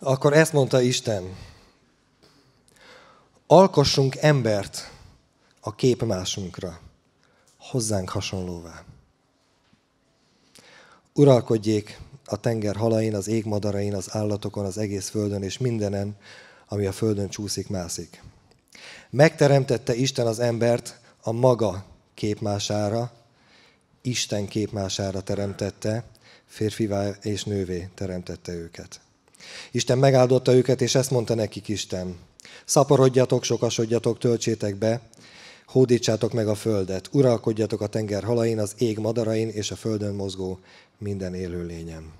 Akkor ezt mondta Isten. Alkossunk embert a képmásunkra, hozzánk hasonlóvá. Uralkodjék a tenger halain, az égmadarain, az állatokon, az egész földön és mindenen, ami a földön csúszik, mászik. Megteremtette Isten az embert a maga képmására, Isten képmására teremtette, férfivá és nővé teremtette őket. Isten megáldotta őket, és ezt mondta nekik Isten. Szaporodjatok, sokasodjatok, töltsétek be, hódítsátok meg a földet, uralkodjatok a tenger halain, az ég madarain és a földön mozgó minden élőlényem.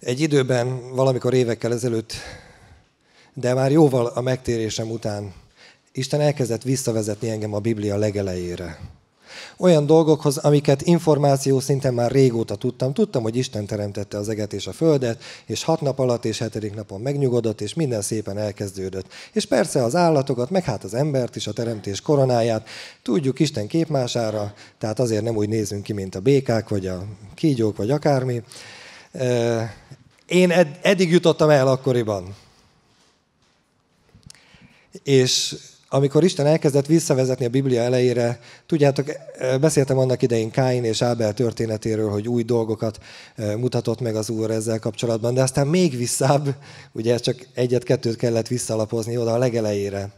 Egy időben, valamikor évekkel ezelőtt, de már jóval a megtérésem után, Isten elkezdett visszavezetni engem a Biblia legelejére. Olyan dolgokhoz, amiket információ szinten már régóta tudtam. Tudtam, hogy Isten teremtette az eget és a földet, és hat nap alatt és hetedik napon megnyugodott, és minden szépen elkezdődött. És persze az állatokat, meg hát az embert is, a teremtés koronáját. Tudjuk Isten képmására, tehát azért nem úgy nézünk ki, mint a békák, vagy a kígyók, vagy akármi. Én eddig jutottam el akkoriban. És amikor Isten elkezdett visszavezetni a Biblia elejére, tudjátok, e, beszéltem annak idején Káin és Ábel történetéről, hogy új dolgokat e, mutatott meg az Úr ezzel kapcsolatban, de aztán még visszább, ugye csak egyet-kettőt kellett visszalapozni oda a legelejére,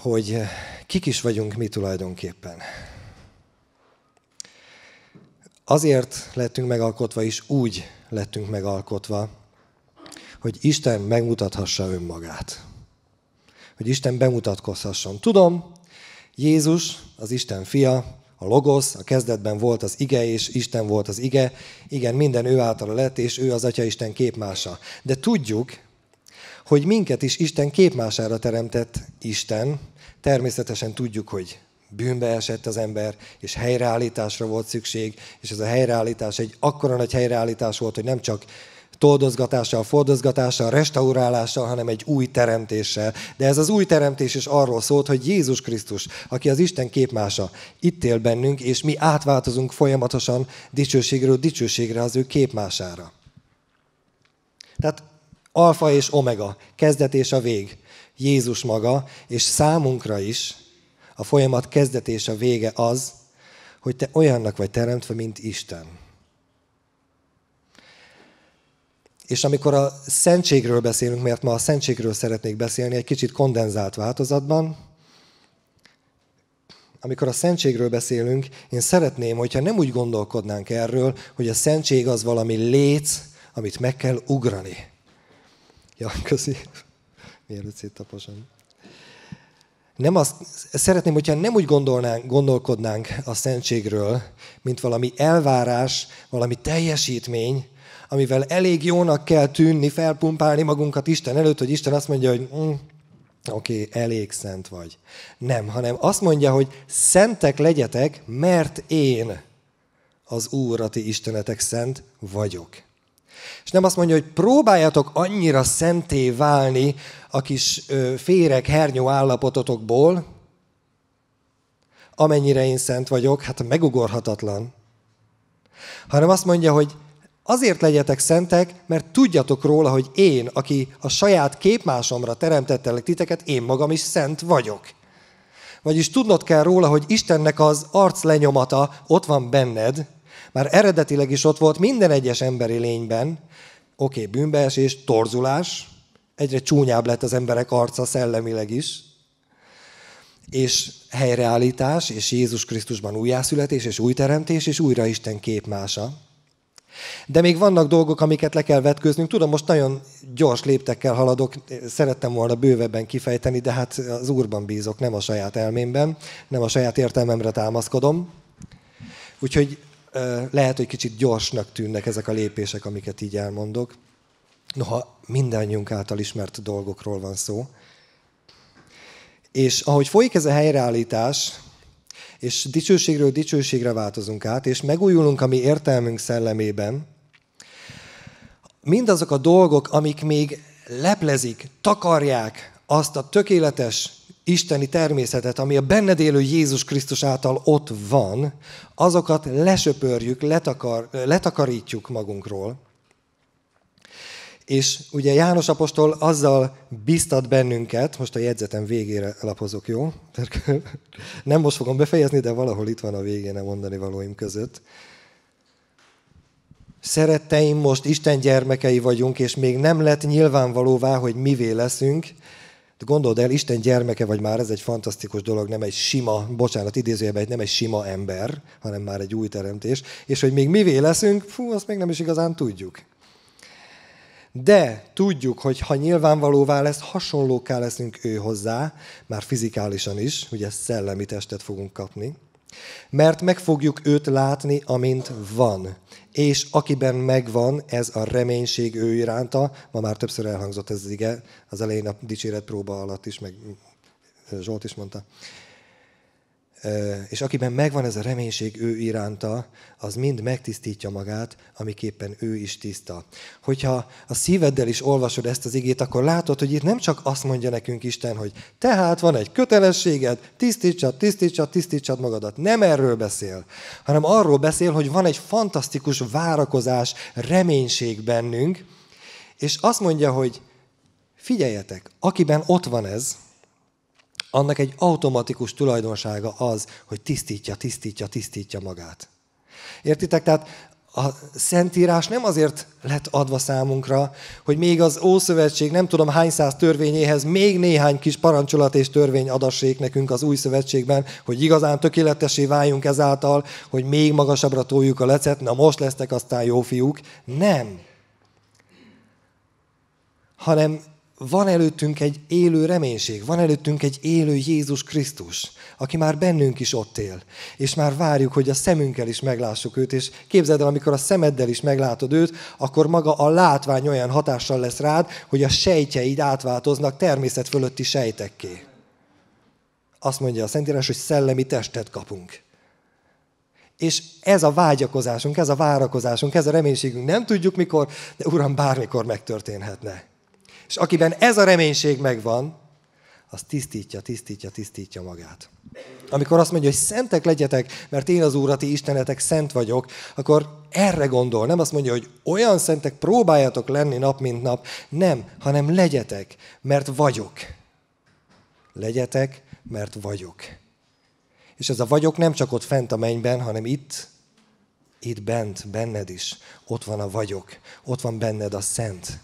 hogy e, kik is vagyunk mi tulajdonképpen. Azért lettünk megalkotva, és úgy lettünk megalkotva, hogy Isten megmutathassa önmagát hogy Isten bemutatkozhasson. Tudom, Jézus, az Isten fia, a logosz, a kezdetben volt az ige, és Isten volt az ige. Igen, minden ő által lett, és ő az Atya Isten képmása. De tudjuk, hogy minket is Isten képmására teremtett Isten. Természetesen tudjuk, hogy bűnbe esett az ember, és helyreállításra volt szükség, és ez a helyreállítás egy akkora nagy helyreállítás volt, hogy nem csak toldozgatással, fordozgatással, restaurálással, hanem egy új teremtéssel. De ez az új teremtés is arról szólt, hogy Jézus Krisztus, aki az Isten képmása, itt él bennünk, és mi átváltozunk folyamatosan dicsőségről dicsőségre az ő képmására. Tehát alfa és omega, kezdet és a vég, Jézus maga, és számunkra is a folyamat kezdet és a vége az, hogy te olyannak vagy teremtve, mint Isten. És amikor a szentségről beszélünk, mert ma a szentségről szeretnék beszélni egy kicsit kondenzált változatban, amikor a szentségről beszélünk, én szeretném, hogyha nem úgy gondolkodnánk erről, hogy a szentség az valami léc, amit meg kell ugrani. Ja, köszi. Mielőtt széttaposom. Nem azt, szeretném, hogyha nem úgy gondolnánk, gondolkodnánk a szentségről, mint valami elvárás, valami teljesítmény, amivel elég jónak kell tűnni, felpumpálni magunkat Isten előtt, hogy Isten azt mondja, hogy mm, oké, okay, elég szent vagy. Nem, hanem azt mondja, hogy szentek legyetek, mert én az Úr, a ti Istenetek szent vagyok. És nem azt mondja, hogy próbáljatok annyira szenté válni a kis ö, féreg, hernyó állapototokból, amennyire én szent vagyok, hát megugorhatatlan. Hanem azt mondja, hogy Azért legyetek szentek, mert tudjatok róla, hogy én, aki a saját képmásomra teremtettelek titeket, én magam is szent vagyok. Vagyis tudnod kell róla, hogy Istennek az arc lenyomata ott van benned, már eredetileg is ott volt minden egyes emberi lényben. Oké, okay, bűnbeesés, torzulás, egyre csúnyább lett az emberek arca szellemileg is, és helyreállítás, és Jézus Krisztusban újjászületés, és új teremtés, és újra Isten képmása. De még vannak dolgok, amiket le kell vetkőznünk. Tudom, most nagyon gyors léptekkel haladok, szerettem volna bővebben kifejteni, de hát az úrban bízok, nem a saját elmémben, nem a saját értelmemre támaszkodom. Úgyhogy lehet, hogy kicsit gyorsnak tűnnek ezek a lépések, amiket így elmondok. Noha mindannyiunk által ismert dolgokról van szó. És ahogy folyik ez a helyreállítás, és dicsőségről dicsőségre változunk át, és megújulunk a mi értelmünk szellemében, mindazok a dolgok, amik még leplezik, takarják azt a tökéletes isteni természetet, ami a benned élő Jézus Krisztus által ott van, azokat lesöpörjük, letakar, letakarítjuk magunkról, és ugye János Apostol azzal biztat bennünket, most a jegyzetem végére lapozok, jó? Nem most fogom befejezni, de valahol itt van a végén a mondani valóim között. Szeretteim, most Isten gyermekei vagyunk, és még nem lett nyilvánvalóvá, hogy mivé leszünk. De gondold el, Isten gyermeke vagy már, ez egy fantasztikus dolog, nem egy sima, bocsánat, idézőjelben, nem egy sima ember, hanem már egy új teremtés. És hogy még mivé leszünk, fú, azt még nem is igazán tudjuk. De tudjuk, hogy ha nyilvánvalóvá lesz, hasonlóká leszünk ő hozzá, már fizikálisan is, ugye szellemi testet fogunk kapni, mert meg fogjuk őt látni, amint van. És akiben megvan, ez a reménység ő iránta, ma már többször elhangzott ez az ige, az elején a dicséret próba alatt is, meg Zsolt is mondta. És akiben megvan ez a reménység ő iránta, az mind megtisztítja magát, amiképpen ő is tiszta. Hogyha a szíveddel is olvasod ezt az igét, akkor látod, hogy itt nem csak azt mondja nekünk Isten, hogy tehát van egy kötelességed, tisztítsad, tisztítsad, tisztítsad magadat. Nem erről beszél, hanem arról beszél, hogy van egy fantasztikus várakozás, reménység bennünk, és azt mondja, hogy figyeljetek, akiben ott van ez, annak egy automatikus tulajdonsága az, hogy tisztítja, tisztítja, tisztítja magát. Értitek? Tehát a Szentírás nem azért lett adva számunkra, hogy még az Ószövetség nem tudom hány száz törvényéhez még néhány kis parancsolat és törvény adassék nekünk az Új Szövetségben, hogy igazán tökéletesé váljunk ezáltal, hogy még magasabbra toljuk a lecet, na most lesznek aztán jó fiúk. Nem. Hanem van előttünk egy élő reménység, van előttünk egy élő Jézus Krisztus, aki már bennünk is ott él, és már várjuk, hogy a szemünkkel is meglássuk őt, és képzeld el, amikor a szemeddel is meglátod őt, akkor maga a látvány olyan hatással lesz rád, hogy a sejtjeid átváltoznak természet fölötti sejtekké. Azt mondja a Szentírás, hogy szellemi testet kapunk. És ez a vágyakozásunk, ez a várakozásunk, ez a reménységünk. Nem tudjuk mikor, de Uram, bármikor megtörténhetne. És akiben ez a reménység megvan, az tisztítja, tisztítja, tisztítja magát. Amikor azt mondja, hogy szentek legyetek, mert én az úrati istenetek szent vagyok, akkor erre gondol. Nem azt mondja, hogy olyan szentek próbáljatok lenni nap, mint nap. Nem, hanem legyetek, mert vagyok. Legyetek, mert vagyok. És ez a vagyok nem csak ott fent a mennyben, hanem itt, itt bent, benned is. Ott van a vagyok, ott van benned a szent.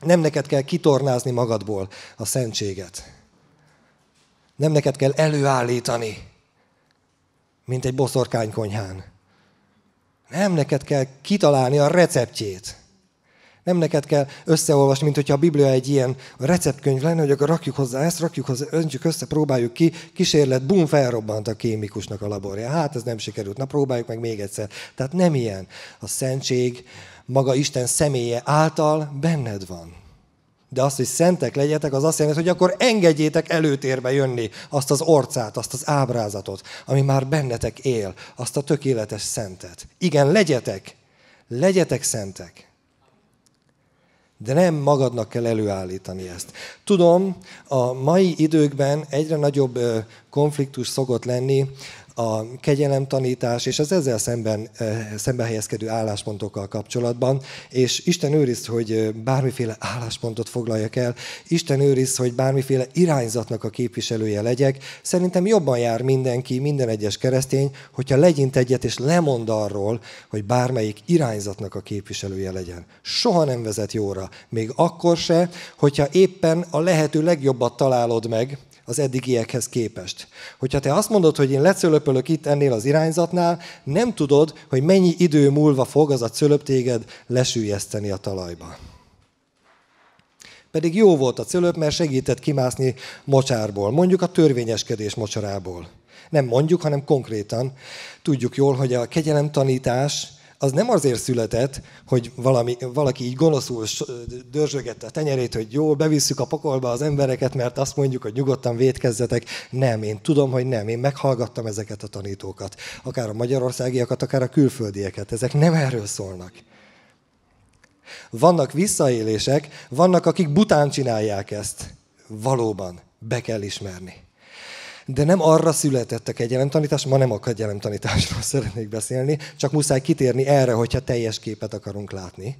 Nem neked kell kitornázni magadból a szentséget. Nem neked kell előállítani, mint egy konyhán. Nem neked kell kitalálni a receptjét. Nem neked kell összeolvasni, mint hogyha a Biblia egy ilyen receptkönyv lenne, hogy akkor rakjuk hozzá ezt, rakjuk hozzá, öntjük össze, próbáljuk ki, kísérlet, bum, felrobbant a kémikusnak a laborja. Hát ez nem sikerült, na próbáljuk meg még egyszer. Tehát nem ilyen. A szentség maga Isten személye által benned van. De azt, hogy szentek legyetek, az azt jelenti, hogy akkor engedjétek előtérbe jönni azt az orcát, azt az ábrázatot, ami már bennetek él, azt a tökéletes szentet. Igen, legyetek, legyetek szentek. De nem magadnak kell előállítani ezt. Tudom, a mai időkben egyre nagyobb konfliktus szokott lenni a kegyelem tanítás és az ezzel szemben, eh, szemben helyezkedő álláspontokkal kapcsolatban, és Isten őriz, hogy eh, bármiféle álláspontot foglaljak el, Isten őriz, hogy bármiféle irányzatnak a képviselője legyek. Szerintem jobban jár mindenki, minden egyes keresztény, hogyha legyint egyet és lemond arról, hogy bármelyik irányzatnak a képviselője legyen. Soha nem vezet jóra, még akkor se, hogyha éppen a lehető legjobbat találod meg, az eddigiekhez képest. Hogyha te azt mondod, hogy én lecölöpölök itt ennél az irányzatnál, nem tudod, hogy mennyi idő múlva fog az a cölöp téged lesülyezteni a talajba. Pedig jó volt a cölöp, mert segített kimászni mocsárból, mondjuk a törvényeskedés mocsarából. Nem mondjuk, hanem konkrétan tudjuk jól, hogy a kegyelem tanítás az nem azért született, hogy valami, valaki így gonoszul dörzsögette a tenyerét, hogy jó, bevisszük a pokolba az embereket, mert azt mondjuk, hogy nyugodtan vétkezzetek. Nem, én tudom, hogy nem. Én meghallgattam ezeket a tanítókat. Akár a magyarországiakat, akár a külföldieket. Ezek nem erről szólnak. Vannak visszaélések, vannak, akik bután csinálják ezt. Valóban, be kell ismerni de nem arra született a kegyelemtanítás, ma nem a kegyelemtanításról szeretnék beszélni, csak muszáj kitérni erre, hogyha teljes képet akarunk látni.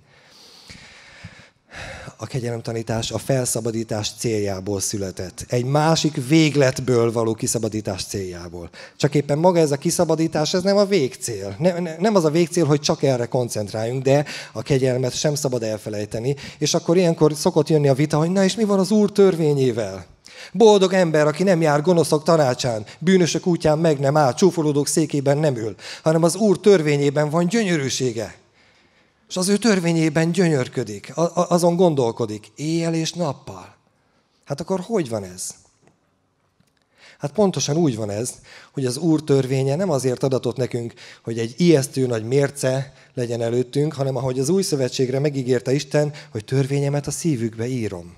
A kegyelemtanítás a felszabadítás céljából született. Egy másik végletből való kiszabadítás céljából. Csak éppen maga ez a kiszabadítás, ez nem a végcél. Nem, nem az a végcél, hogy csak erre koncentráljunk, de a kegyelmet sem szabad elfelejteni. És akkor ilyenkor szokott jönni a vita, hogy na és mi van az Úr törvényével? Boldog ember, aki nem jár gonoszok tanácsán, bűnösök útján meg nem áll, csúfolódók székében nem ül, hanem az Úr törvényében van gyönyörűsége. És az ő törvényében gyönyörködik, azon gondolkodik, éjjel és nappal. Hát akkor hogy van ez? Hát pontosan úgy van ez, hogy az Úr törvénye nem azért adatott nekünk, hogy egy ijesztő nagy mérce legyen előttünk, hanem ahogy az új szövetségre megígérte Isten, hogy törvényemet a szívükbe írom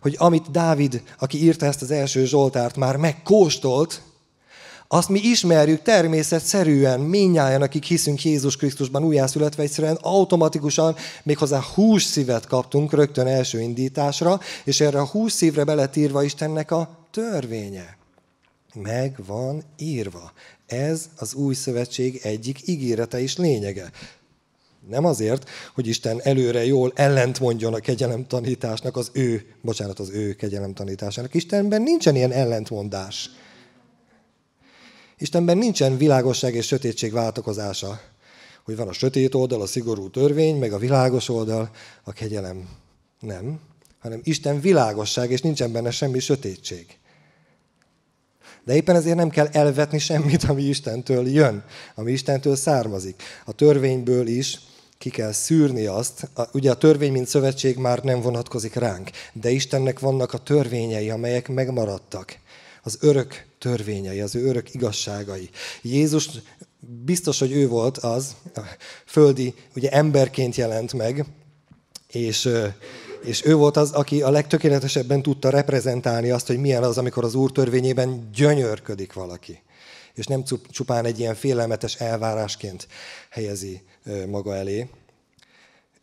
hogy amit Dávid, aki írta ezt az első Zsoltárt, már megkóstolt, azt mi ismerjük természetszerűen, minnyáján, akik hiszünk Jézus Krisztusban újjászületve, egyszerűen automatikusan méghozzá hús szívet kaptunk rögtön első indításra, és erre a hús szívre beletírva Istennek a törvénye. Meg van írva. Ez az új szövetség egyik ígérete és lényege. Nem azért, hogy Isten előre jól ellent mondjon a kegyelem tanításnak az ő, bocsánat, az ő kegyelem tanításának. Istenben nincsen ilyen ellentmondás. Istenben nincsen világosság és sötétség váltakozása, hogy van a sötét oldal, a szigorú törvény, meg a világos oldal, a kegyelem. Nem, hanem Isten világosság, és nincsen benne semmi sötétség. De éppen ezért nem kell elvetni semmit, ami Istentől jön, ami Istentől származik. A törvényből is ki kell szűrni azt. A, ugye a törvény, mint szövetség már nem vonatkozik ránk, de Istennek vannak a törvényei, amelyek megmaradtak. Az örök törvényei, az ő örök igazságai. Jézus biztos, hogy ő volt az, a földi, ugye emberként jelent meg, és és ő volt az, aki a legtökéletesebben tudta reprezentálni azt, hogy milyen az, amikor az Úr törvényében gyönyörködik valaki. És nem csupán egy ilyen félelmetes elvárásként helyezi maga elé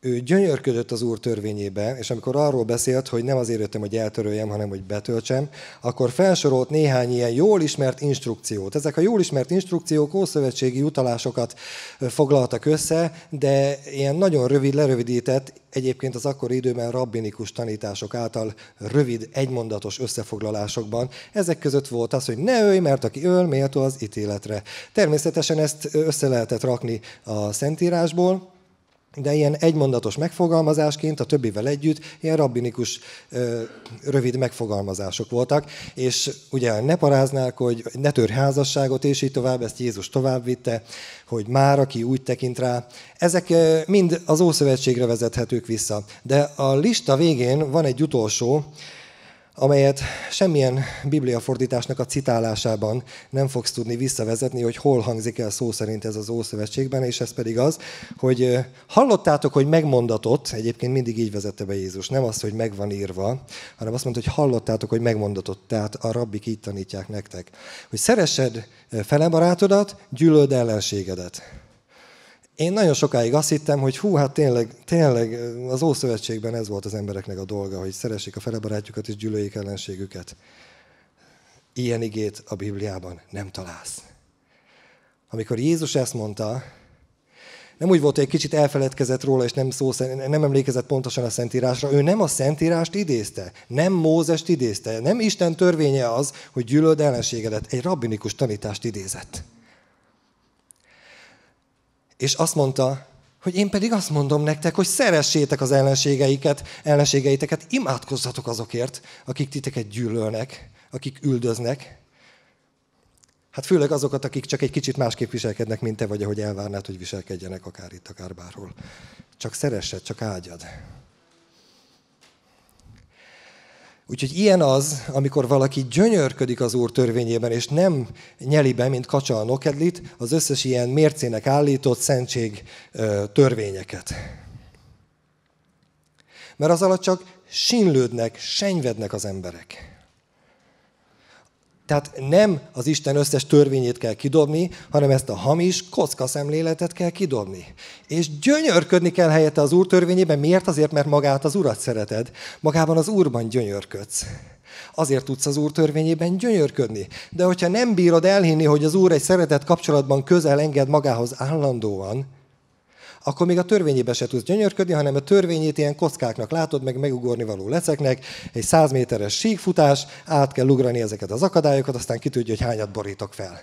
ő gyönyörködött az Úr törvényébe, és amikor arról beszélt, hogy nem azért jöttem, hogy eltöröljem, hanem hogy betöltsem, akkor felsorolt néhány ilyen jól ismert instrukciót. Ezek a jól ismert instrukciók ószövetségi utalásokat foglaltak össze, de ilyen nagyon rövid, lerövidített, egyébként az akkori időben rabbinikus tanítások által rövid, egymondatos összefoglalásokban. Ezek között volt az, hogy ne ölj, mert aki öl, méltó az ítéletre. Természetesen ezt össze lehetett rakni a Szentírásból, de ilyen egymondatos megfogalmazásként a többivel együtt ilyen rabbinikus ö, rövid megfogalmazások voltak, és ugye ne paráználk, hogy ne törj házasságot, és így tovább, ezt Jézus tovább vitte, hogy már aki úgy tekint rá. Ezek mind az Ószövetségre vezethetők vissza. De a lista végén van egy utolsó, amelyet semmilyen bibliafordításnak a citálásában nem fogsz tudni visszavezetni, hogy hol hangzik el szó szerint ez az Ószövetségben, és ez pedig az, hogy hallottátok, hogy megmondatott, egyébként mindig így vezette be Jézus, nem az, hogy megvan írva, hanem azt mondta, hogy hallottátok, hogy megmondatott, tehát a rabbik így tanítják nektek, hogy szeressed felebarátodat, gyűlöld ellenségedet. Én nagyon sokáig azt hittem, hogy hú, hát tényleg, tényleg az Ószövetségben ez volt az embereknek a dolga, hogy szeressék a felebarátjukat és gyűlöljék ellenségüket. Ilyen igét a Bibliában nem találsz. Amikor Jézus ezt mondta, nem úgy volt, hogy egy kicsit elfeledkezett róla, és nem, szó, nem emlékezett pontosan a Szentírásra. Ő nem a Szentírást idézte, nem Mózest idézte, nem Isten törvénye az, hogy gyűlöld ellenségedet. Egy rabbinikus tanítást idézett. És azt mondta, hogy én pedig azt mondom nektek, hogy szeressétek az ellenségeiket, ellenségeiteket, imádkozzatok azokért, akik titeket gyűlölnek, akik üldöznek. Hát főleg azokat, akik csak egy kicsit másképp viselkednek, mint te vagy, ahogy elvárnád, hogy viselkedjenek akár itt, akár bárhol. Csak szeressed, csak ágyad. Úgyhogy ilyen az, amikor valaki gyönyörködik az Úr törvényében, és nem nyeli be, mint kacsa a nokedlit, az összes ilyen mércének állított szentség törvényeket. Mert az alatt csak sinlődnek, senyvednek az emberek. Tehát nem az Isten összes törvényét kell kidobni, hanem ezt a hamis szemléletet kell kidobni. És gyönyörködni kell helyette az Úr törvényében. Miért? Azért, mert magát az Urat szereted. Magában az Úrban gyönyörködsz. Azért tudsz az Úr törvényében gyönyörködni. De hogyha nem bírod elhinni, hogy az Úr egy szeretett kapcsolatban közel enged magához állandóan, akkor még a törvényébe se tudsz gyönyörködni, hanem a törvényét ilyen kockáknak látod, meg megugorni való leceknek, egy 100 méteres síkfutás, át kell ugrani ezeket az akadályokat, aztán ki tudja, hogy hányat borítok fel.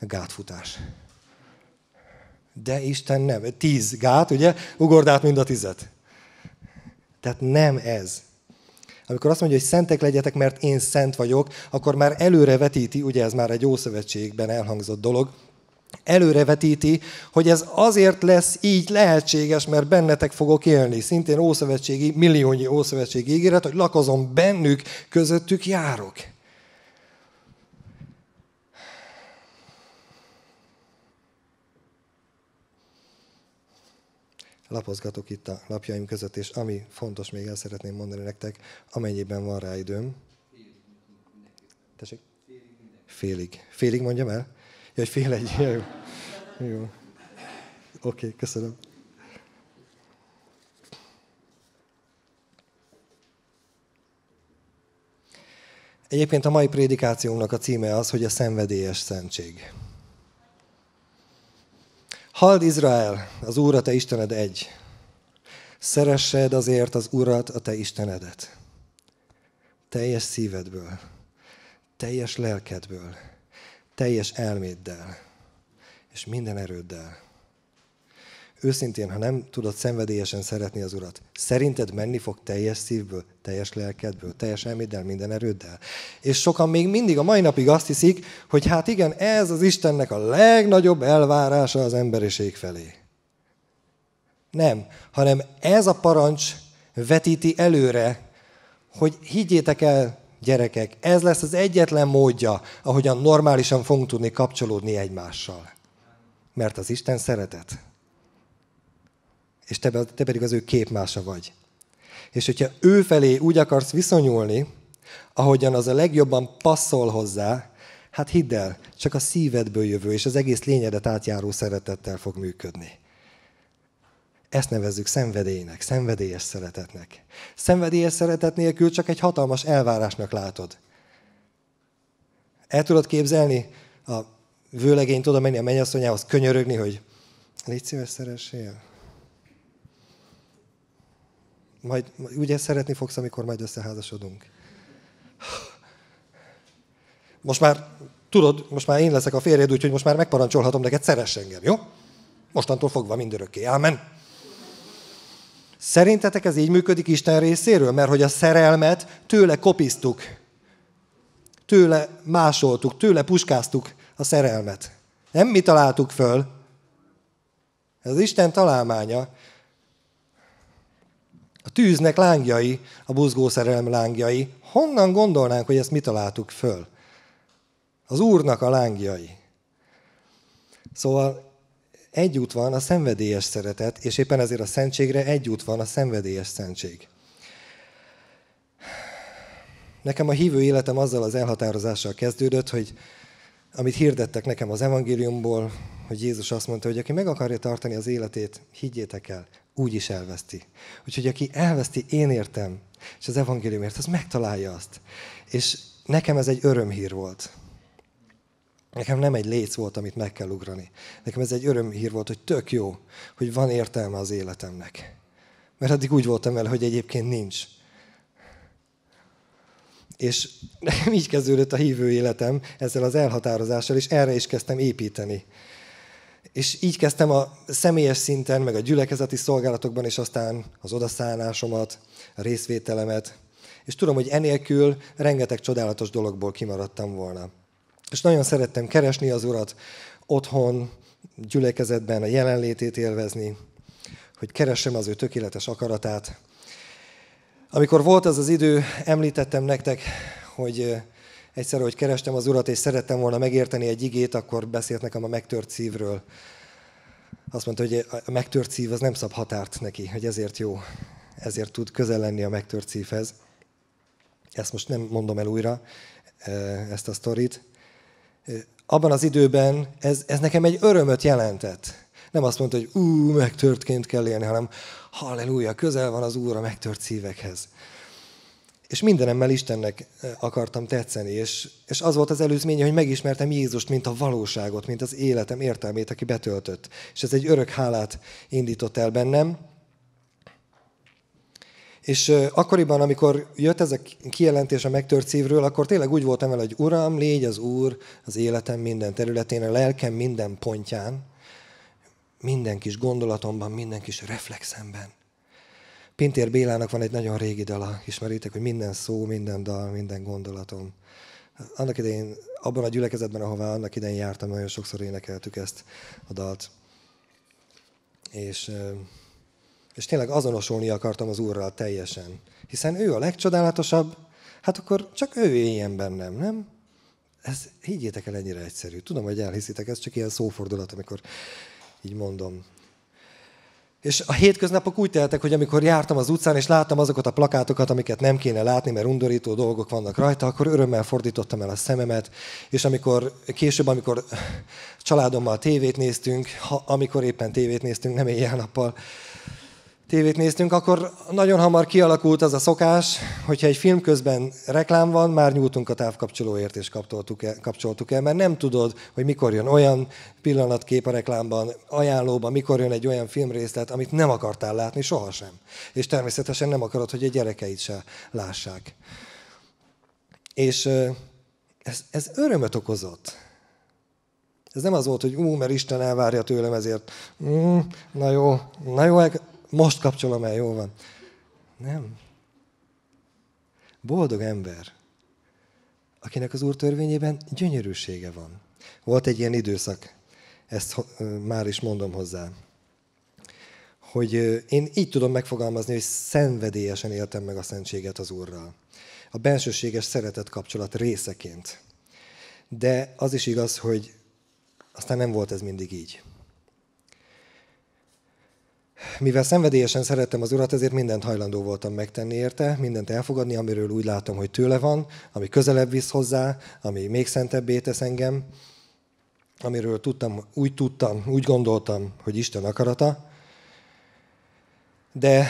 gátfutás. De Isten nem. Tíz gát, ugye? Ugord át mind a tizet. Tehát nem ez. Amikor azt mondja, hogy szentek legyetek, mert én szent vagyok, akkor már előre vetíti, ugye ez már egy ószövetségben elhangzott dolog, előrevetíti, hogy ez azért lesz így lehetséges, mert bennetek fogok élni. Szintén ószövetségi, milliónyi ószövetségi ígéret, hogy lakozom bennük, közöttük járok. Lapozgatok itt a lapjaim között, és ami fontos, még el szeretném mondani nektek, amennyiben van rá időm. Tessék? Félig. Félig, mondjam el? Jaj, fél egy. Ja, jó. jó. Oké, okay, köszönöm. Egyébként a mai prédikációnak a címe az, hogy a szenvedélyes szentség. Hald Izrael, az Úr a te Istened egy. Szeressed azért az Urat, a te Istenedet. Teljes szívedből, teljes lelkedből, teljes elméddel, és minden erőddel. Őszintén, ha nem tudod szenvedélyesen szeretni az Urat, szerinted menni fog teljes szívből, teljes lelkedből, teljes elméddel, minden erőddel? És sokan még mindig a mai napig azt hiszik, hogy hát igen, ez az Istennek a legnagyobb elvárása az emberiség felé. Nem, hanem ez a parancs vetíti előre, hogy higgyétek el, Gyerekek, ez lesz az egyetlen módja, ahogyan normálisan fogunk tudni kapcsolódni egymással. Mert az Isten szeretet. És te, te pedig az ő képmása vagy. És hogyha ő felé úgy akarsz viszonyulni, ahogyan az a legjobban passzol hozzá, hát hidd el, csak a szívedből jövő és az egész lényedet átjáró szeretettel fog működni. Ezt nevezzük szenvedélynek, szenvedélyes szeretetnek. Szenvedélyes szeretet nélkül csak egy hatalmas elvárásnak látod. El tudod képzelni a vőlegény tudom menni a mennyasszonyához, könyörögni, hogy légy szíves, szeressél. Majd, ugye szeretni fogsz, amikor majd összeházasodunk. Most már tudod, most már én leszek a férjed, úgyhogy most már megparancsolhatom neked, szeress engem, jó? Mostantól fogva mindörökké. Ámen. Szerintetek ez így működik Isten részéről? Mert hogy a szerelmet tőle kopisztuk, tőle másoltuk, tőle puskáztuk a szerelmet. Nem mi találtuk föl. Ez az Isten találmánya. A tűznek lángjai, a szerelem lángjai. Honnan gondolnánk, hogy ezt mi találtuk föl? Az Úrnak a lángjai. Szóval egy út van a szenvedélyes szeretet, és éppen ezért a szentségre egy út van a szenvedélyes szentség. Nekem a hívő életem azzal az elhatározással kezdődött, hogy amit hirdettek nekem az evangéliumból, hogy Jézus azt mondta, hogy aki meg akarja tartani az életét, higgyétek el, úgy is elveszti. Úgyhogy aki elveszti, én értem, és az evangéliumért, az megtalálja azt. És nekem ez egy örömhír volt. Nekem nem egy léc volt, amit meg kell ugrani. Nekem ez egy örömhír volt, hogy tök jó, hogy van értelme az életemnek. Mert addig úgy voltam vele, hogy egyébként nincs. És nekem így kezdődött a hívő életem ezzel az elhatározással, és erre is kezdtem építeni. És így kezdtem a személyes szinten, meg a gyülekezeti szolgálatokban, és aztán az odaszállásomat, a részvételemet. És tudom, hogy enélkül rengeteg csodálatos dologból kimaradtam volna. És nagyon szerettem keresni az Urat otthon, gyülekezetben a jelenlétét élvezni, hogy keressem az ő tökéletes akaratát. Amikor volt az az idő, említettem nektek, hogy egyszer, hogy kerestem az Urat, és szerettem volna megérteni egy igét, akkor beszélt nekem a megtört szívről. Azt mondta, hogy a megtört szív az nem szab határt neki, hogy ezért jó, ezért tud közel lenni a megtört szívhez. Ezt most nem mondom el újra, ezt a sztorit abban az időben ez, ez nekem egy örömöt jelentett. Nem azt mondta, hogy ú, megtörtként kell élni, hanem halleluja, közel van az Úr a megtört szívekhez. És mindenemmel Istennek akartam tetszeni, és, és az volt az előzménye, hogy megismertem Jézust, mint a valóságot, mint az életem értelmét, aki betöltött. És ez egy örök hálát indított el bennem, és akkoriban, amikor jött ez a kijelentés a megtört szívről, akkor tényleg úgy voltam el, hogy Uram, légy az Úr az életem minden területén, a lelkem minden pontján, minden kis gondolatomban, minden kis reflexemben. Pintér Bélának van egy nagyon régi dala, ismeritek, hogy minden szó, minden dal, minden gondolatom. Annak idején, abban a gyülekezetben, ahová annak idején jártam, nagyon sokszor énekeltük ezt a dalt. És és tényleg azonosulni akartam az Úrral teljesen. Hiszen ő a legcsodálatosabb, hát akkor csak ő éljen bennem, nem? Ez, higgyétek el, ennyire egyszerű. Tudom, hogy elhiszitek, ez csak ilyen szófordulat, amikor így mondom. És a hétköznapok úgy teltek, hogy amikor jártam az utcán, és láttam azokat a plakátokat, amiket nem kéne látni, mert undorító dolgok vannak rajta, akkor örömmel fordítottam el a szememet, és amikor később, amikor családommal tévét néztünk, ha, amikor éppen tévét néztünk, nem éjjel-nappal, tévét néztünk, akkor nagyon hamar kialakult az a szokás, hogyha egy film közben reklám van, már nyújtunk a távkapcsolóért és kapcsoltuk el, kapcsoltuk el, mert nem tudod, hogy mikor jön olyan pillanatkép a reklámban, ajánlóban, mikor jön egy olyan filmrészlet, amit nem akartál látni sohasem. És természetesen nem akarod, hogy a gyerekeid se lássák. És ez, ez örömet okozott. Ez nem az volt, hogy ú, mert Isten elvárja tőlem, ezért mm, na jó, na jó, most kapcsolom el, jól van. Nem. Boldog ember, akinek az Úr törvényében gyönyörűsége van. Volt egy ilyen időszak, ezt már is mondom hozzá, hogy én így tudom megfogalmazni, hogy szenvedélyesen éltem meg a szentséget az Úrral. A bensőséges szeretet kapcsolat részeként. De az is igaz, hogy aztán nem volt ez mindig így. Mivel szenvedélyesen szerettem az urat, ezért mindent hajlandó voltam megtenni érte, mindent elfogadni, amiről úgy látom, hogy tőle van, ami közelebb visz hozzá, ami még szentebbé tesz engem, amiről tudtam, úgy tudtam, úgy gondoltam, hogy Isten akarata. De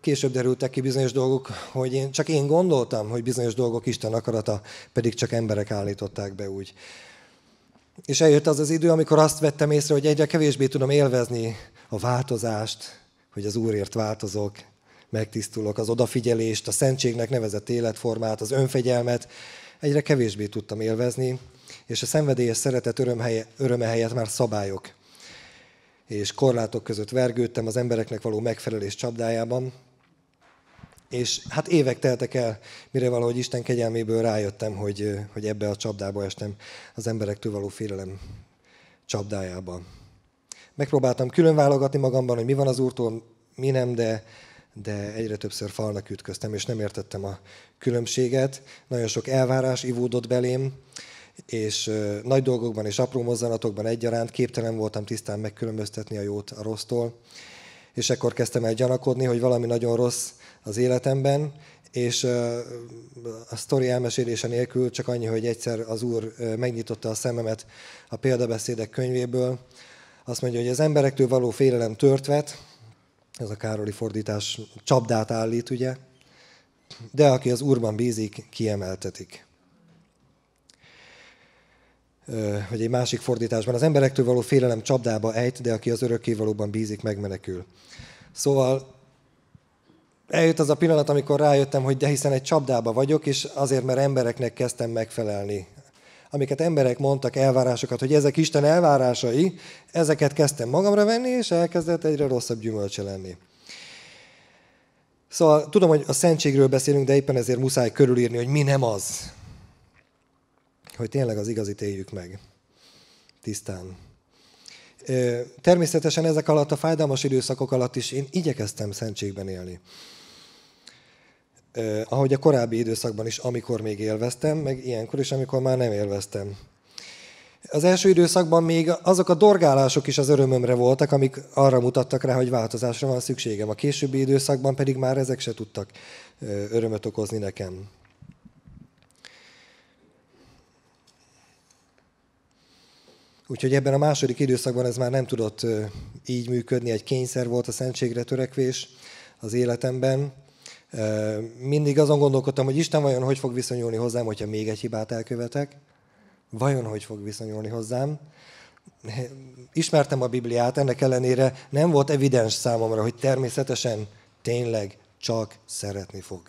később derültek ki bizonyos dolgok, hogy én, csak én gondoltam, hogy bizonyos dolgok Isten akarata, pedig csak emberek állították be úgy. És eljött az az idő, amikor azt vettem észre, hogy egyre kevésbé tudom élvezni a változást, hogy az Úrért változok, megtisztulok, az odafigyelést, a szentségnek nevezett életformát, az önfegyelmet, egyre kevésbé tudtam élvezni, és a szenvedélyes szeretet helye, öröme helyett már szabályok és korlátok között vergődtem az embereknek való megfelelés csapdájában, és hát évek teltek el, mire valahogy Isten kegyelméből rájöttem, hogy, hogy ebbe a csapdába estem, az emberektől való félelem csapdájába. Megpróbáltam külön válogatni magamban, hogy mi van az úrtól, mi nem, de, de egyre többször falnak ütköztem, és nem értettem a különbséget. Nagyon sok elvárás ivódott belém, és nagy dolgokban és apró mozzanatokban egyaránt képtelen voltam tisztán megkülönböztetni a jót a rossztól. És ekkor kezdtem el gyanakodni, hogy valami nagyon rossz az életemben, és a sztori elmesélése nélkül csak annyi, hogy egyszer az Úr megnyitotta a szememet a példabeszédek könyvéből. Azt mondja, hogy az emberektől való félelem törtvet, ez a Károli fordítás csapdát állít, ugye, de aki az Úrban bízik, kiemeltetik. Vagy egy másik fordításban, az emberektől való félelem csapdába ejt, de aki az örökké valóban bízik, megmenekül. Szóval eljött az a pillanat, amikor rájöttem, hogy de hiszen egy csapdába vagyok, és azért, mert embereknek kezdtem megfelelni. Amiket emberek mondtak, elvárásokat, hogy ezek Isten elvárásai, ezeket kezdtem magamra venni, és elkezdett egyre rosszabb gyümölcse lenni. Szóval tudom, hogy a szentségről beszélünk, de éppen ezért muszáj körülírni, hogy mi nem az. Hogy tényleg az igazit éljük meg. Tisztán. Természetesen ezek alatt a fájdalmas időszakok alatt is én igyekeztem szentségben élni. Ahogy a korábbi időszakban is, amikor még élveztem, meg ilyenkor is, amikor már nem élveztem. Az első időszakban még azok a dorgálások is az örömömre voltak, amik arra mutattak rá, hogy változásra van szükségem. A későbbi időszakban pedig már ezek se tudtak örömet okozni nekem. Úgyhogy ebben a második időszakban ez már nem tudott így működni, egy kényszer volt a szentségre törekvés az életemben. Mindig azon gondolkodtam, hogy Isten vajon hogy fog viszonyulni hozzám, hogyha még egy hibát elkövetek? Vajon hogy fog viszonyulni hozzám? Ismertem a Bibliát, ennek ellenére nem volt evidens számomra, hogy természetesen tényleg csak szeretni fog.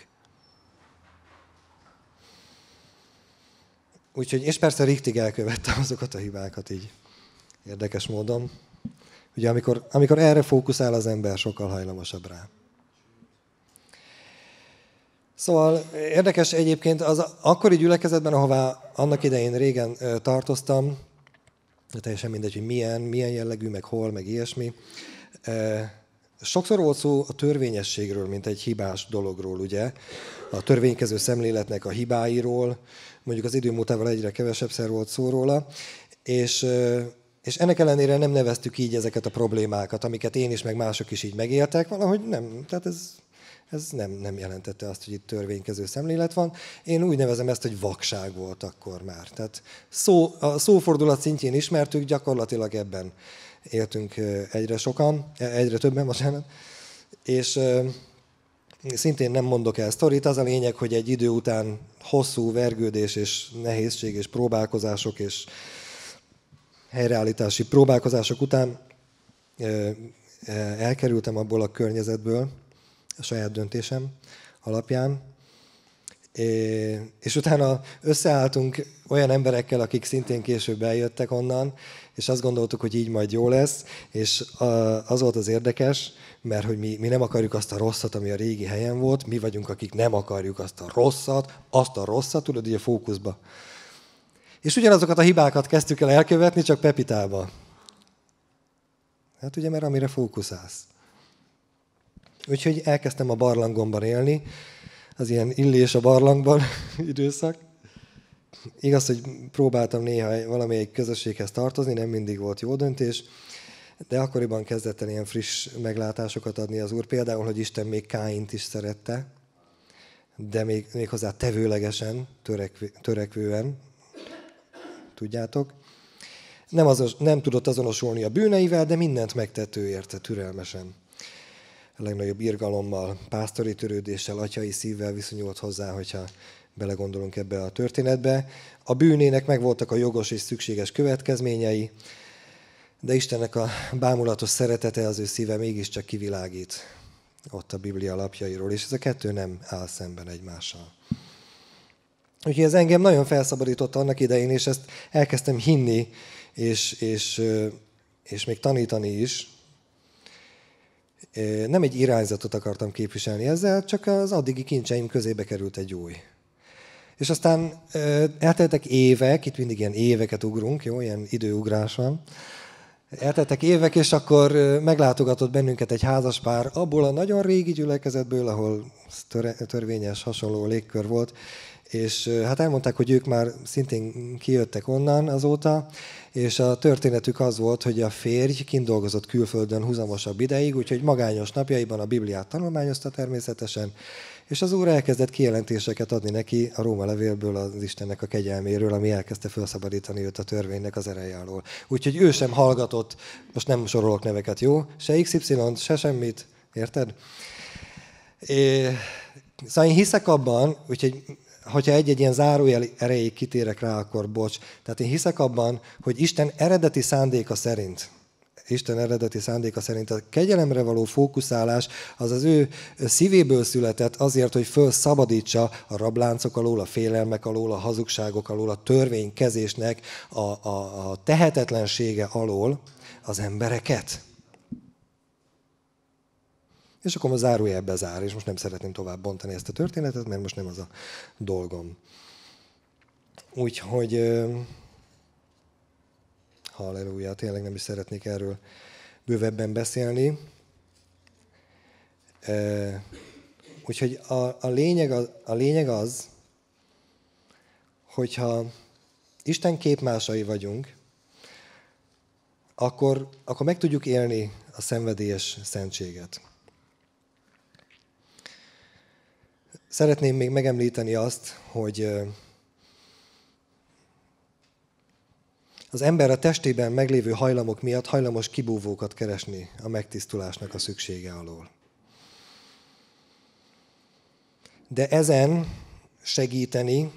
Úgyhogy, és persze riktig elkövettem azokat a hibákat így érdekes módon. Ugye amikor, amikor erre fókuszál az ember, sokkal hajlamosabb rá. Szóval érdekes egyébként az akkori gyülekezetben, ahová annak idején régen tartoztam, teljesen mindegy, hogy milyen, milyen jellegű, meg hol, meg ilyesmi. Sokszor volt szó a törvényességről, mint egy hibás dologról, ugye? A törvénykező szemléletnek a hibáiról, mondjuk az idő egyre kevesebb szer volt szó róla, és, és ennek ellenére nem neveztük így ezeket a problémákat, amiket én is, meg mások is így megéltek, valahogy nem, tehát ez, ez nem, nem jelentette azt, hogy itt törvénykező szemlélet van. Én úgy nevezem ezt, hogy vakság volt akkor már. Tehát szó, a szófordulat szintjén ismertük, gyakorlatilag ebben éltünk egyre sokan, e, egyre többen, bocsánat. És szintén nem mondok el sztorit, az a lényeg, hogy egy idő után hosszú vergődés és nehézség és próbálkozások és helyreállítási próbálkozások után elkerültem abból a környezetből, a saját döntésem alapján, és utána összeálltunk olyan emberekkel, akik szintén később eljöttek onnan, és azt gondoltuk, hogy így majd jó lesz, és az volt az érdekes, mert hogy mi, mi nem akarjuk azt a rosszat, ami a régi helyen volt, mi vagyunk, akik nem akarjuk azt a rosszat, azt a rosszat, tudod, így a fókuszba. És ugyanazokat a hibákat kezdtük el elkövetni, csak Pepitába. Hát ugye, mert amire fókuszálsz. Úgyhogy elkezdtem a barlangomban élni, az ilyen illés a barlangban időszak, Igaz, hogy próbáltam néha valamelyik közösséghez tartozni, nem mindig volt jó döntés, de akkoriban kezdett el ilyen friss meglátásokat adni az Úr. Például, hogy Isten még Káint is szerette, de még, méghozzá tevőlegesen, törekvő, törekvően, tudjátok. Nem, azos, nem tudott azonosulni a bűneivel, de mindent megtető érte türelmesen. A legnagyobb irgalommal, pásztori törődéssel, atyai szívvel viszonyult hozzá, hogyha belegondolunk ebbe a történetbe. A bűnének megvoltak a jogos és szükséges következményei, de Istennek a bámulatos szeretete az ő szíve mégiscsak kivilágít ott a Biblia lapjairól, és ez a kettő nem áll szemben egymással. Úgyhogy ez engem nagyon felszabadított annak idején, és ezt elkezdtem hinni, és, és, és még tanítani is. Nem egy irányzatot akartam képviselni ezzel, csak az addigi kincseim közébe került egy új. És aztán elteltek évek, itt mindig ilyen éveket ugrunk, jó, ilyen időugrás van. Elteltek évek, és akkor meglátogatott bennünket egy házaspár abból a nagyon régi gyülekezetből, ahol törvényes, hasonló légkör volt, és hát elmondták, hogy ők már szintén kijöttek onnan azóta, és a történetük az volt, hogy a férj kint dolgozott külföldön húzamosabb ideig, úgyhogy magányos napjaiban a Bibliát tanulmányozta természetesen, és az Úr elkezdett kijelentéseket adni neki a Róma levélből az Istennek a kegyelméről, ami elkezdte felszabadítani őt a törvénynek az ereje alól. Úgyhogy ő sem hallgatott, most nem sorolok neveket, jó? Se xy se semmit, érted? É, szóval én hiszek abban, úgyhogy hogyha egy-egy ilyen zárójel erejéig kitérek rá, akkor bocs. Tehát én hiszek abban, hogy Isten eredeti szándéka szerint Isten eredeti szándéka szerint a kegyelemre való fókuszálás az az ő szívéből született azért, hogy felszabadítsa a rabláncok alól, a félelmek alól, a hazugságok alól, a törvénykezésnek a, a, a tehetetlensége alól az embereket. És akkor a zárójelbe zár, és most nem szeretném tovább bontani ezt a történetet, mert most nem az a dolgom. Úgyhogy Halleluja, tényleg nem is szeretnék erről bővebben beszélni. úgyhogy a, a, lényeg, a, a lényeg az, hogyha Isten képmásai vagyunk, akkor, akkor meg tudjuk élni a szenvedélyes szentséget. Szeretném még megemlíteni azt, hogy Az ember a testében meglévő hajlamok miatt hajlamos kibúvókat keresni a megtisztulásnak a szüksége alól. De ezen segíteni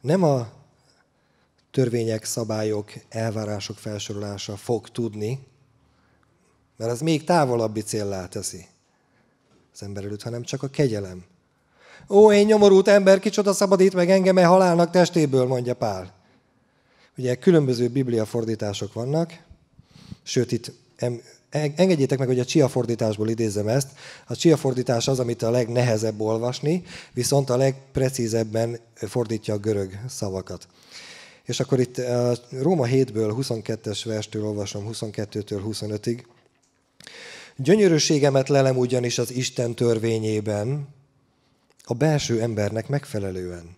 nem a törvények, szabályok, elvárások felsorolása fog tudni, mert az még távolabbi céllá teszi az ember előtt, hanem csak a kegyelem. Ó, én nyomorult ember, kicsoda szabadít meg engem e halálnak testéből, mondja Pál. Ugye különböző bibliafordítások vannak, sőt itt engedjétek meg, hogy a csia fordításból idézem ezt. A csia fordítás az, amit a legnehezebb olvasni, viszont a legprecízebben fordítja a görög szavakat. És akkor itt eh, Róma 7-ből 22-es verstől olvasom, 22-től 25-ig. Gyönyörűségemet lelem ugyanis az Isten törvényében, a belső embernek megfelelően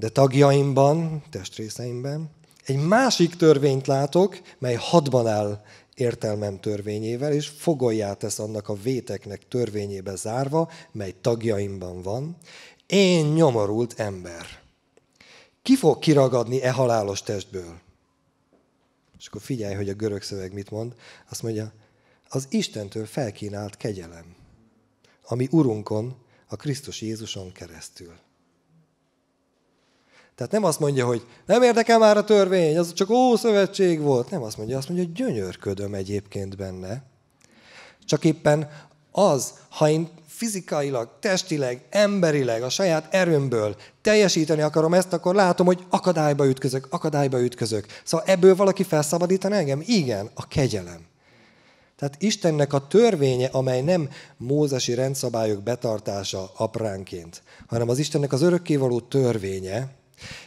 de tagjaimban, testrészeimben egy másik törvényt látok, mely hadban áll értelmem törvényével, és fogolját tesz annak a véteknek törvényébe zárva, mely tagjaimban van, én nyomorult ember. Ki fog kiragadni e halálos testből? És akkor figyelj, hogy a görög szöveg mit mond. Azt mondja, az Istentől felkínált kegyelem, ami Urunkon, a Krisztus Jézuson keresztül. Tehát nem azt mondja, hogy nem érdekel már a törvény, az csak ószövetség volt. Nem azt mondja, azt mondja, hogy gyönyörködöm egyébként benne. Csak éppen az, ha én fizikailag, testileg, emberileg, a saját erőmből teljesíteni akarom ezt, akkor látom, hogy akadályba ütközök, akadályba ütközök. Szóval ebből valaki felszabadítan engem? Igen, a kegyelem. Tehát Istennek a törvénye, amely nem mózesi rendszabályok betartása apránként, hanem az Istennek az örökkévaló törvénye,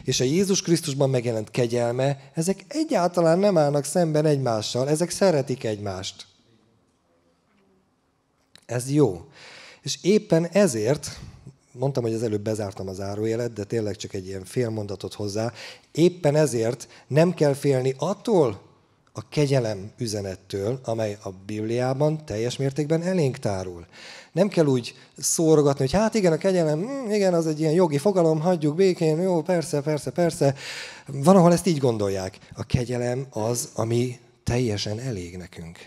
és a Jézus Krisztusban megjelent kegyelme, ezek egyáltalán nem állnak szemben egymással, ezek szeretik egymást. Ez jó. És éppen ezért, mondtam, hogy az előbb bezártam az árójelet, de tényleg csak egy ilyen fél mondatot hozzá, éppen ezért nem kell félni attól a kegyelem üzenettől, amely a Bibliában teljes mértékben elénk tárul. Nem kell úgy szórogatni, hogy hát igen, a kegyelem, hm, igen, az egy ilyen jogi fogalom, hagyjuk békén, jó, persze, persze, persze. Van, ahol ezt így gondolják. A kegyelem az, ami teljesen elég nekünk.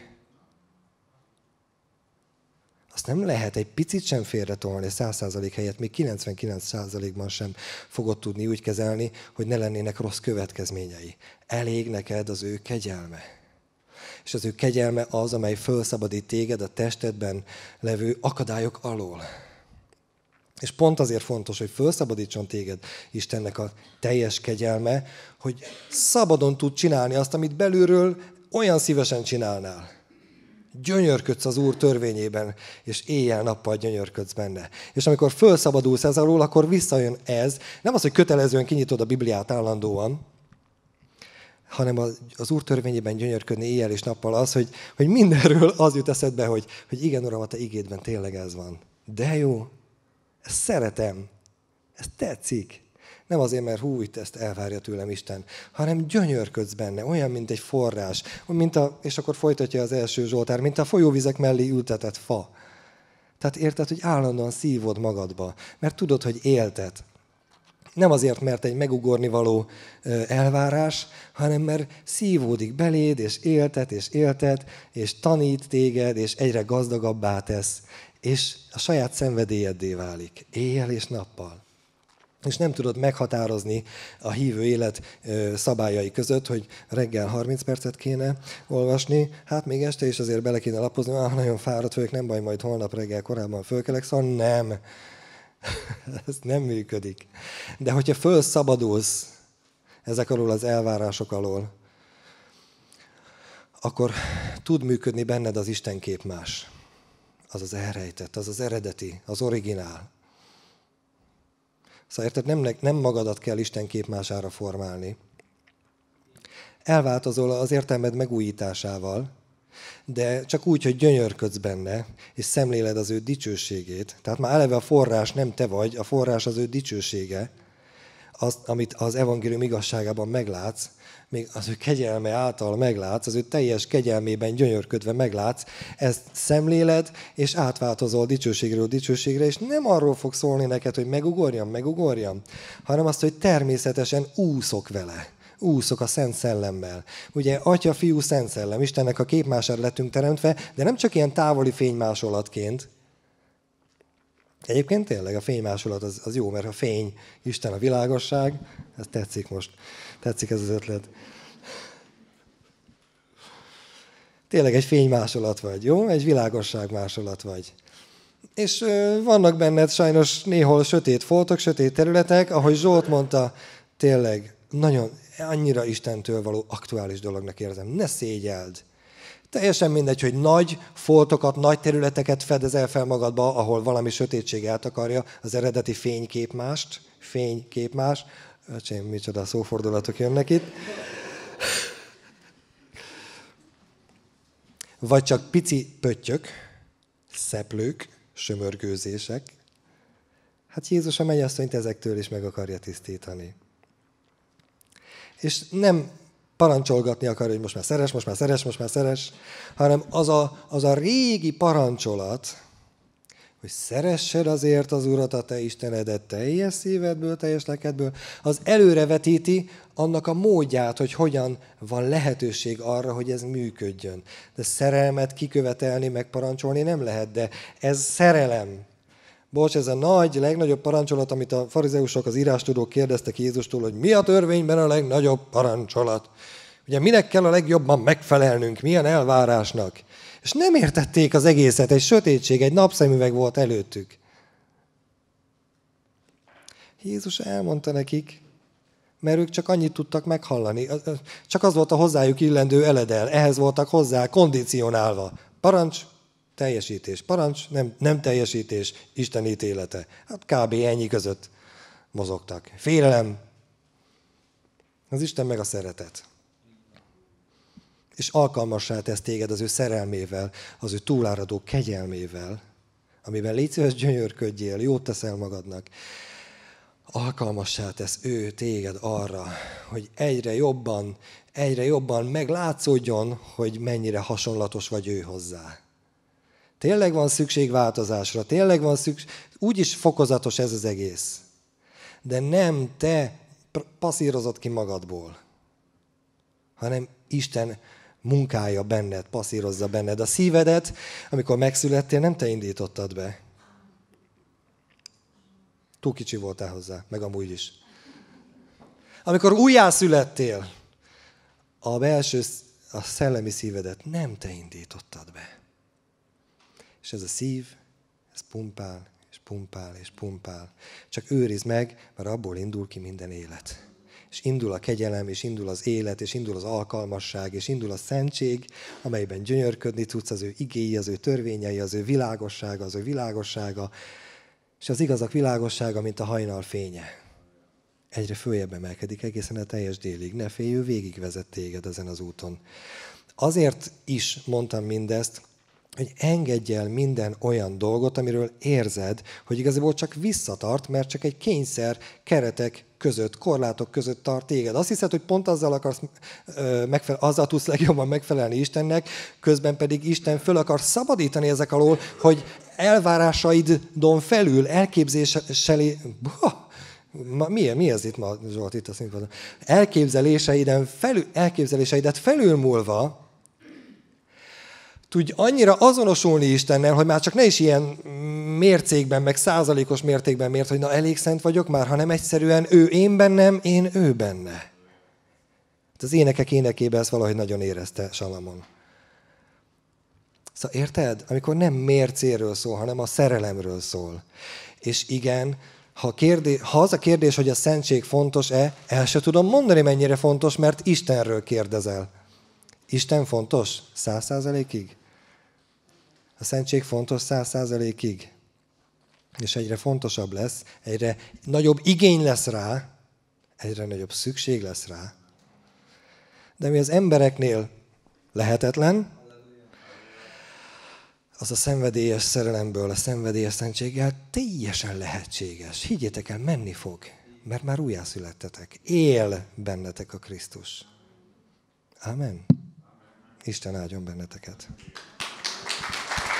Azt nem lehet egy picit sem félretolni, 100% helyett, még 99%-ban sem fogod tudni úgy kezelni, hogy ne lennének rossz következményei. Elég neked az ő kegyelme és az ő kegyelme az, amely felszabadít téged a testedben levő akadályok alól. És pont azért fontos, hogy felszabadítson téged Istennek a teljes kegyelme, hogy szabadon tud csinálni azt, amit belülről olyan szívesen csinálnál. Gyönyörködsz az Úr törvényében, és éjjel-nappal gyönyörködsz benne. És amikor felszabadulsz ez alól, akkor visszajön ez. Nem az, hogy kötelezően kinyitod a Bibliát állandóan, hanem az, az Úr törvényében gyönyörködni éjjel és nappal az, hogy, hogy mindenről az jut eszedbe, hogy, hogy igen, Uram, a Te igédben tényleg ez van. De jó, ezt szeretem, ez tetszik. Nem azért, mert hú, itt ezt elvárja tőlem Isten, hanem gyönyörködsz benne, olyan, mint egy forrás, mint a, és akkor folytatja az első Zsoltár, mint a folyóvizek mellé ültetett fa. Tehát érted, hogy állandóan szívod magadba, mert tudod, hogy éltet, nem azért, mert egy megugorni való elvárás, hanem mert szívódik beléd, és éltet, és éltet, és tanít téged, és egyre gazdagabbá tesz, és a saját szenvedélyeddé válik, éjjel és nappal és nem tudod meghatározni a hívő élet szabályai között, hogy reggel 30 percet kéne olvasni, hát még este is azért bele kéne lapozni, ah, nagyon fáradt vagyok, nem baj, majd holnap reggel korábban fölkelek, szóval nem. Ez nem működik. De hogyha fölszabadulsz ezek alól az elvárások alól, akkor tud működni benned az Isten kép más. Az az elrejtett, az az eredeti, az originál. Szóval érted, nem, nem magadat kell Isten kép mására formálni. Elváltozol az értelmed megújításával, de csak úgy, hogy gyönyörködsz benne, és szemléled az ő dicsőségét. Tehát már eleve a forrás nem te vagy, a forrás az ő dicsősége, az, amit az evangélium igazságában meglátsz, még az ő kegyelme által meglátsz, az ő teljes kegyelmében gyönyörködve meglátsz, ezt szemléled, és átváltozol dicsőségről dicsőségre, és nem arról fog szólni neked, hogy megugorjam, megugorjam, hanem azt, hogy természetesen úszok vele úszok a Szent Szellemmel. Ugye Atya, Fiú, Szent Szellem, Istennek a képmását lettünk teremtve, de nem csak ilyen távoli fénymásolatként. Egyébként tényleg a fénymásolat az, az jó, mert a fény, Isten a világosság, ez tetszik most, tetszik ez az ötlet. Tényleg egy fénymásolat vagy, jó? Egy világosság másolat vagy. És ö, vannak benned sajnos néhol sötét foltok, sötét területek, ahogy Zsolt mondta, tényleg nagyon annyira Istentől való aktuális dolognak érzem. Ne szégyeld! Teljesen mindegy, hogy nagy foltokat, nagy területeket fedezel fel magadba, ahol valami sötétség eltakarja az eredeti fényképmást, fényképmás, öcsém, micsoda szófordulatok jönnek itt, vagy csak pici pöttyök, szeplők, sömörgőzések, hát Jézus a mennyasszonyt ezektől is meg akarja tisztítani és nem parancsolgatni akar, hogy most már szeres, most már szeres, most már szeres, hanem az a, az a régi parancsolat, hogy szeressed azért az Urat a te Istenedet teljes szívedből, teljes lekedből, az előrevetíti annak a módját, hogy hogyan van lehetőség arra, hogy ez működjön. De szerelmet kikövetelni, megparancsolni nem lehet, de ez szerelem. Bocs, ez a nagy, legnagyobb parancsolat, amit a farizeusok, az írástudók kérdeztek Jézustól, hogy mi a törvényben a legnagyobb parancsolat? Ugye minek kell a legjobban megfelelnünk, milyen elvárásnak? És nem értették az egészet, egy sötétség, egy napszemüveg volt előttük. Jézus elmondta nekik, mert ők csak annyit tudtak meghallani. Csak az volt a hozzájuk illendő eledel, ehhez voltak hozzá kondicionálva. Parancs, teljesítés parancs, nem, nem teljesítés Isten ítélete. Hát kb. ennyi között mozogtak. Félelem, az Isten meg a szeretet. És alkalmassá tesz téged az ő szerelmével, az ő túláradó kegyelmével, amiben légy szíves gyönyörködjél, jót teszel magadnak. Alkalmassá tesz ő téged arra, hogy egyre jobban, egyre jobban meglátszódjon, hogy mennyire hasonlatos vagy ő hozzá. Tényleg van szükség változásra, tényleg van szükség, úgyis fokozatos ez az egész. De nem te passzírozod ki magadból, hanem Isten munkája benned, passzírozza benned. A szívedet, amikor megszülettél, nem te indítottad be. Túl kicsi voltál hozzá, meg amúgy is. Amikor születtél, a belső, a szellemi szívedet nem te indítottad be és ez a szív, ez pumpál, és pumpál, és pumpál. Csak őriz meg, mert abból indul ki minden élet. És indul a kegyelem, és indul az élet, és indul az alkalmasság, és indul a szentség, amelyben gyönyörködni tudsz, az ő igéi, az ő törvényei, az ő világossága, az ő világossága, és az igazak világossága, mint a hajnal fénye egyre följebb emelkedik egészen a teljes délig. Ne félj, ő végigvezett téged ezen az úton. Azért is mondtam mindezt, hogy engedj el minden olyan dolgot, amiről érzed, hogy igazából csak visszatart, mert csak egy kényszer keretek között, korlátok között tart téged. Azt hiszed, hogy pont azzal akarsz megfelelni, megfele- azzal tudsz legjobban megfelelni Istennek, közben pedig Isten föl akar szabadítani ezek alól, hogy elvárásaidon felül, elképzéseli... Ma, mi, mi ez itt ma, Zsolt, itt a színpadon? Elképzeléseiden felül, elképzeléseidet felülmúlva, tudj annyira azonosulni Istennel, hogy már csak ne is ilyen mércékben, meg százalékos mértékben mért, hogy na elég szent vagyok már, hanem egyszerűen ő én bennem, én ő benne. Hát az énekek énekében ezt valahogy nagyon érezte Salamon. Szóval érted? Amikor nem mércéről szól, hanem a szerelemről szól. És igen, ha, kérdé, ha az a kérdés, hogy a szentség fontos-e, el se tudom mondani, mennyire fontos, mert Istenről kérdezel. Isten fontos? Száz százalékig? A szentség fontos száz százalékig, és egyre fontosabb lesz, egyre nagyobb igény lesz rá, egyre nagyobb szükség lesz rá. De mi az embereknél lehetetlen, az a szenvedélyes szerelemből, a szenvedélyes szentséggel teljesen lehetséges. Higgyétek el, menni fog, mert már újjászülettetek. Él bennetek a Krisztus. Amen. Isten áldjon benneteket.